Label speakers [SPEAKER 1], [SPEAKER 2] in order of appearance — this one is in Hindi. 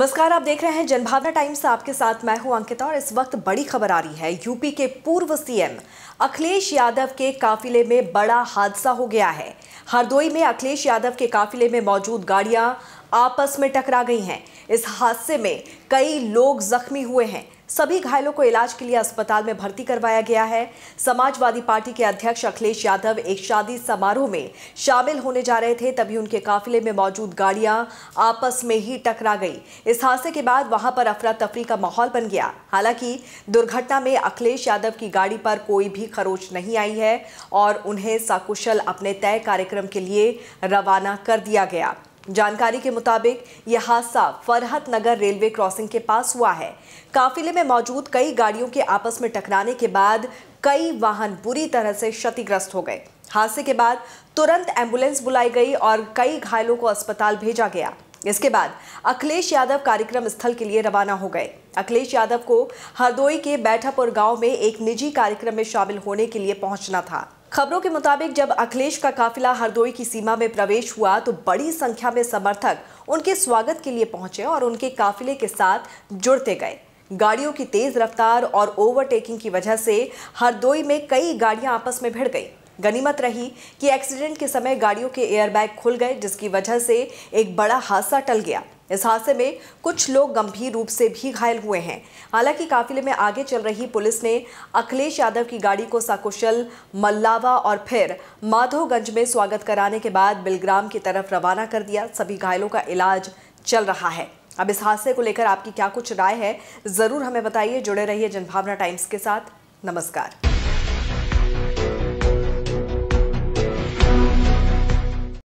[SPEAKER 1] नमस्कार आप देख रहे हैं जनभावना टाइम्स आपके साथ मैं हूं अंकिता और इस वक्त बड़ी खबर आ रही है यूपी के पूर्व सीएम अखिलेश यादव के काफिले में बड़ा हादसा हो गया है हरदोई में अखिलेश यादव के काफिले में मौजूद गाड़ियां आपस में टकरा गई हैं इस हादसे में कई लोग जख्मी हुए हैं सभी घायलों को इलाज के लिए अस्पताल में भर्ती करवाया गया है समाजवादी पार्टी के अध्यक्ष अखिलेश यादव एक शादी समारोह में शामिल होने जा रहे थे तभी उनके काफिले में मौजूद गाड़ियां आपस में ही टकरा गई इस हादसे के बाद वहां पर अफरा तफरी का माहौल बन गया हालांकि दुर्घटना में अखिलेश यादव की गाड़ी पर कोई भी खरोच नहीं आई है और उन्हें सकुशल अपने तय कार्यक्रम के लिए रवाना कर दिया गया जानकारी के मुताबिक यह हादसा फरहत नगर रेलवे क्रॉसिंग के पास हुआ है काफिले में मौजूद कई गाड़ियों के आपस में टकराने के बाद कई वाहन बुरी तरह से क्षतिग्रस्त हो गए हादसे के बाद तुरंत एम्बुलेंस बुलाई गई और कई घायलों को अस्पताल भेजा गया इसके बाद अखिलेश यादव कार्यक्रम स्थल के लिए रवाना हो गए अखिलेश यादव को हरदोई के बैठापुर गांव में एक निजी कार्यक्रम में शामिल होने के लिए पहुंचना था खबरों के मुताबिक जब अखिलेश का काफिला हरदोई की सीमा में प्रवेश हुआ तो बड़ी संख्या में समर्थक उनके स्वागत के लिए पहुंचे और उनके काफिले के साथ जुड़ते गए गाड़ियों की तेज रफ्तार और ओवरटेकिंग की वजह से हरदोई में कई गाड़ियां आपस में भिड़ गई गनीमत रही कि एक्सीडेंट के समय गाड़ियों के एयरबैग खुल गए जिसकी वजह से एक बड़ा हादसा टल गया इस हादसे में कुछ लोग गंभीर रूप से भी घायल हुए हैं हालांकि काफिले में आगे चल रही पुलिस ने अखिलेश यादव की गाड़ी को साकुशल मल्लावा और फिर माधोगंज में स्वागत कराने के बाद बिलग्राम की तरफ रवाना कर दिया सभी घायलों का इलाज चल रहा है अब इस हादसे को लेकर आपकी क्या कुछ राय है ज़रूर हमें बताइए जुड़े रहिए जनभावना टाइम्स के साथ नमस्कार